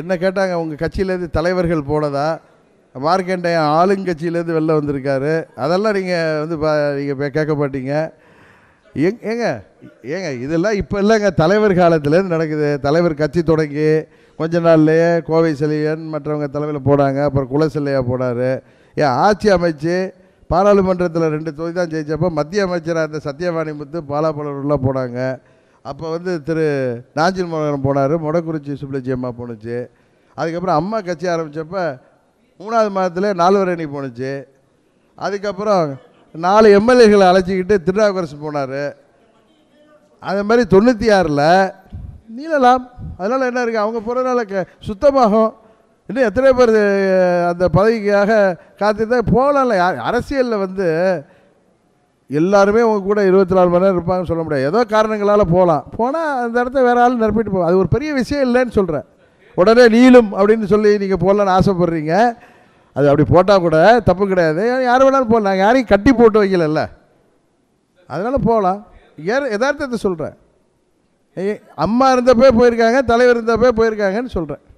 என்ன கேட்டாங்க உங்கள் கட்சியிலேருந்து தலைவர்கள் போனதா மார்க்கண்டைய ஆளுங்கட்சியிலேருந்து வெளில வந்திருக்காரு அதெல்லாம் நீங்கள் வந்து பா நீங்கள் கேட்க மாட்டீங்க எங் ஏங்க ஏங்க இதெல்லாம் இப்போ இல்லைங்க தலைவர் காலத்துலேருந்து நடக்குது தலைவர் கட்சி தொடங்கி கொஞ்ச நாள்லேயே கோவை செலியன் மற்றவங்க தலைமையில் போனாங்க அப்புறம் குலசிலையாக போனார் ஏன் ஆட்சி அமைச்சு பாராளுமன்றத்தில் ரெண்டு தொகுதி தான் ஜெயித்தப்போ மத்திய அமைச்சராக இருந்த சத்யவாணி முத்து பாலாபலூர்லாம் போனாங்க அப்போ வந்து திரு நாஞ்சில் மோகனம் போனார் மொடக்குறிச்சி சுப்லட்சி அம்மா போணுச்சு அதுக்கப்புறம் அம்மா கட்சி ஆரம்பித்தப்போ மூணாவது மாதத்தில் நால்வரணி போணுச்சு அதுக்கப்புறம் நாலு எம்எல்ஏகளை அழைச்சிக்கிட்டு திருநாவுக்கரசு போனார் அதே மாதிரி தொண்ணூற்றி ஆறில் நீளலாம் அதனால் என்ன இருக்குது அவங்க போகிறதுனால க சுத்தமாகும் இன்னும் எத்தனை பேர் அந்த பதவிக்காக காத்திருந்தா போகலாம்ல அரசியலில் வந்து எல்லாருமே உங்கள் கூட இருபத்தி நாலு மணி நேரம் இருப்பாங்கன்னு சொல்ல முடியாது ஏதோ காரணங்களால் போகலாம் போனால் அந்த இடத்த வேறு ஆள் நிரப்பிட்டு போகும் அது ஒரு பெரிய விஷயம் இல்லைன்னு சொல்கிறேன் உடனே நீளும் அப்படின்னு சொல்லி நீங்கள் போடலான்னு ஆசைப்பட்றீங்க அது அப்படி போட்டால் கூட தப்பு கிடையாது யார் வேணாலும் போடலாம் யாரையும் கட்டி போட்டு வைக்கலல்ல அதனால் போகலாம் ஏற யதார்த்தத்தை சொல்கிறேன் அம்மா இருந்தப்போ போயிருக்காங்க தலைவர் இருந்தப்போ போயிருக்காங்கன்னு சொல்கிறேன்